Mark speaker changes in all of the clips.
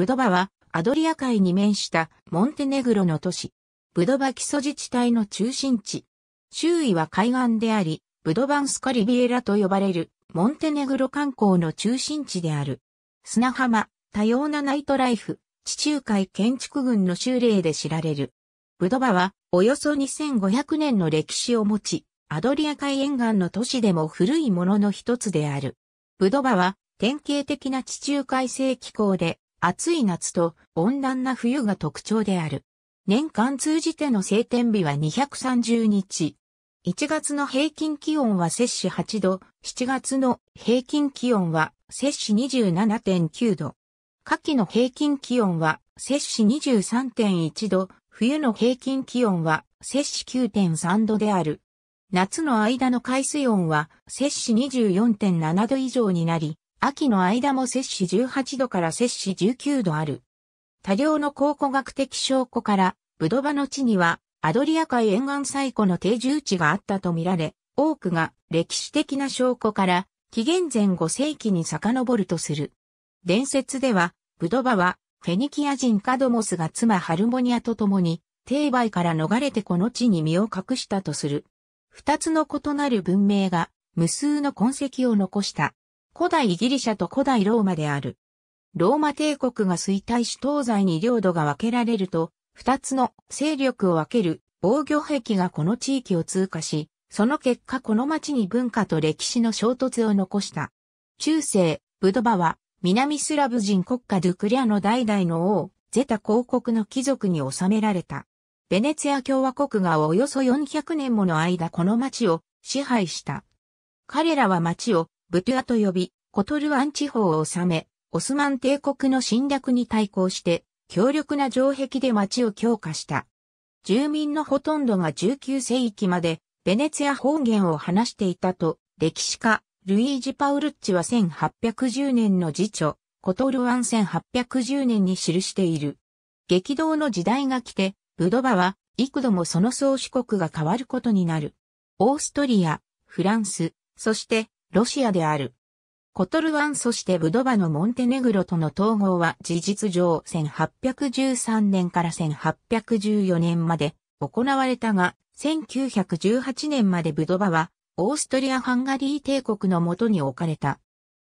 Speaker 1: ブドバはアドリア海に面したモンテネグロの都市。ブドバ基礎自治体の中心地。周囲は海岸であり、ブドバンスカリビエラと呼ばれるモンテネグロ観光の中心地である。砂浜、多様なナイトライフ、地中海建築群の修例で知られる。ブドバはおよそ2500年の歴史を持ち、アドリア海沿岸の都市でも古いものの一つである。ブドバは典型的な地中海性気候で暑い夏と温暖な冬が特徴である。年間通じての晴天日は230日。1月の平均気温は摂氏8度、7月の平均気温は摂氏27.9度。夏季の平均気温は摂氏23.1度、冬の平均気温は摂氏9.3度である。夏の間の海水温は摂氏24.7度以上になり、秋の間も摂氏18度から摂氏19度ある。多量の考古学的証拠から、ブドバの地には、アドリア海沿岸最古の定住地があったとみられ、多くが歴史的な証拠から、紀元前5世紀に遡るとする。伝説では、ブドバは、フェニキア人カドモスが妻ハルモニアと共に、定媒から逃れてこの地に身を隠したとする。二つの異なる文明が、無数の痕跡を残した。古代イギリシャと古代ローマである。ローマ帝国が衰退し東西に領土が分けられると、二つの勢力を分ける防御壁がこの地域を通過し、その結果この町に文化と歴史の衝突を残した。中世、ブドバは、南スラブ人国家ドゥクリアの代々の王、ゼタ公国の貴族に収められた。ベネツィア共和国がおよそ400年もの間この町を支配した。彼らは町をブトゥアと呼び、コトルアン地方を治め、オスマン帝国の侵略に対抗して、強力な城壁で町を強化した。住民のほとんどが19世紀まで、ベネツィア方言を話していたと、歴史家、ルイージ・パウルッチは1810年の辞書、コトルアン1810年に記している。激動の時代が来て、ブドバは幾度もその宗主国が変わることになる。オーストリア、フランス、そしてロシアである。コトルワンそしてブドバのモンテネグロとの統合は事実上1813年から1814年まで行われたが、1918年までブドバはオーストリア・ハンガリー帝国のもとに置かれた。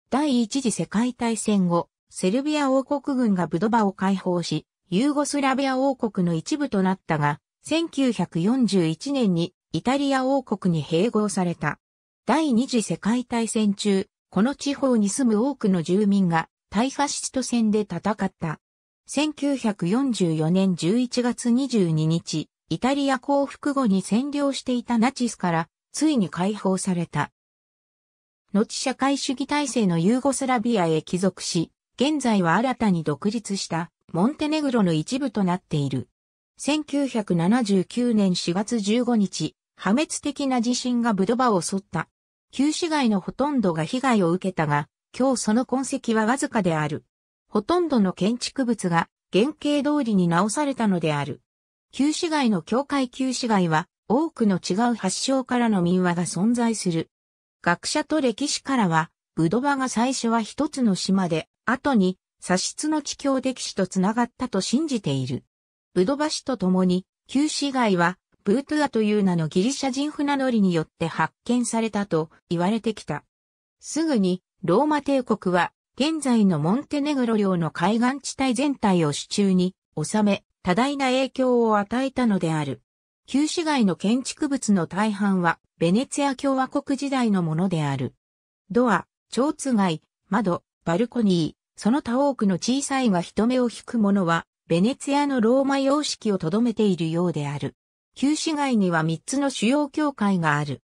Speaker 1: 第一次世界大戦後、セルビア王国軍がブドバを解放し、ユーゴスラビア王国の一部となったが、1941年にイタリア王国に併合された。第二次世界大戦中、この地方に住む多くの住民が大ファシスト戦で戦った。1944年11月22日、イタリア降伏後に占領していたナチスからついに解放された。後社会主義体制のユーゴスラビアへ帰属し、現在は新たに独立したモンテネグロの一部となっている。1979年4月15日、破滅的な地震がブドバを襲った旧市街のほとんどが被害を受けたが、今日その痕跡はわずかである。ほとんどの建築物が原型通りに直されたのである。旧市街の境界旧市街は多くの違う発祥からの民話が存在する。学者と歴史からは、ブドバが最初は一つの島で、後に、左室の地境歴史とつながったと信じている。ブドバ市と共に、旧市街はブートゥアという名のギリシャ人船乗りによって発見されたと言われてきた。すぐにローマ帝国は現在のモンテネグロ領の海岸地帯全体を手中に収め多大な影響を与えたのである。旧市街の建築物の大半はベネツィア共和国時代のものである。ドア、蝶津街、窓、バルコニー、その他多くの小さいが人目を引くものはベネツィアのローマ様式をとどめているようである。旧市街には3つの主要教会がある。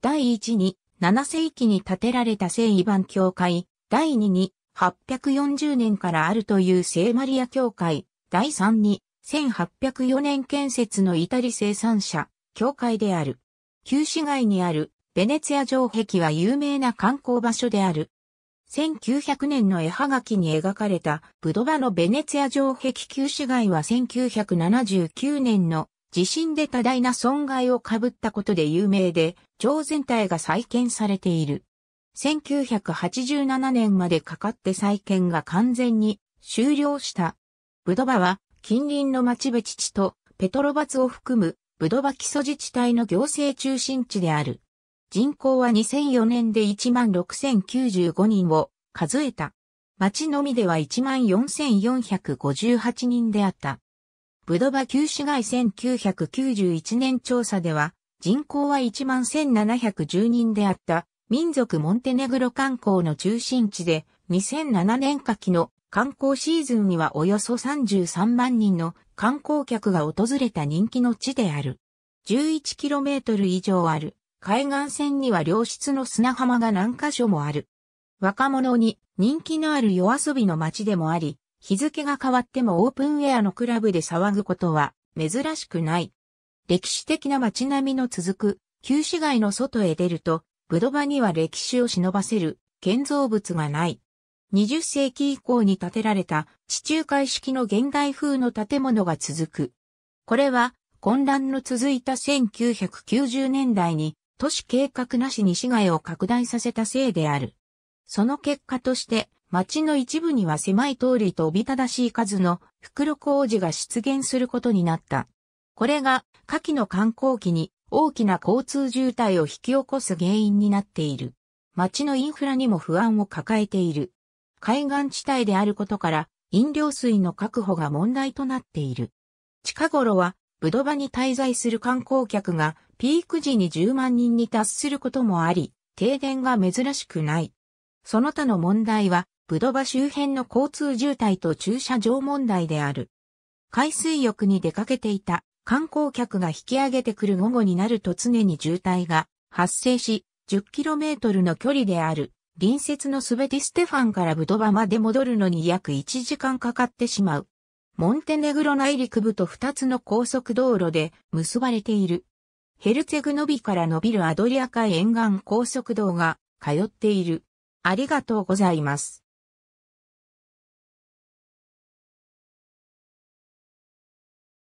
Speaker 1: 第1に7世紀に建てられた聖イヴァン教会、第2に840年からあるという聖マリア教会、第3に1804年建設のイタリ生産者、教会である。旧市街にあるベネツィア城壁は有名な観光場所である。1900年の絵はがきに描かれたブドバのベネツィア城壁旧市街は1979年の地震で多大な損害を被ったことで有名で、町全体が再建されている。1987年までかかって再建が完全に終了した。ブドバは近隣の町部地とペトロバツを含むブドバ基礎自治体の行政中心地である。人口は2004年で16,095人を数えた。町のみでは14,458人であった。ブドバ旧市街1991年調査では、人口は11,710人であった民族モンテネグロ観光の中心地で2007年夏季の観光シーズンにはおよそ33万人の観光客が訪れた人気の地である。11km 以上ある海岸線には良質の砂浜が何箇所もある。若者に人気のある夜遊びの街でもあり、日付が変わってもオープンウェアのクラブで騒ぐことは珍しくない。歴史的な街並みの続く旧市街の外へ出ると、ブドバには歴史を忍ばせる建造物がない。20世紀以降に建てられた地中海式の現代風の建物が続く。これは混乱の続いた1990年代に都市計画なしに市街を拡大させたせいである。その結果として町の一部には狭い通りとおびただしい数の袋工事が出現することになった。これが、夏季の観光期に大きな交通渋滞を引き起こす原因になっている。町のインフラにも不安を抱えている。海岸地帯であることから、飲料水の確保が問題となっている。近頃は、ブドバに滞在する観光客がピーク時に10万人に達することもあり、停電が珍しくない。その他の問題はブドバ周辺の交通渋滞と駐車場問題である。海水浴に出かけていた観光客が引き上げてくる午後になると常に渋滞が発生し、10km の距離である隣接のスベティステファンからブドバまで戻るのに約1時間かかってしまう。モンテネグロ内陸部と2つの高速道路で結ばれている。ヘルツェグノビから伸びるアドリア海沿岸高速道が通っている。ありがとうございます。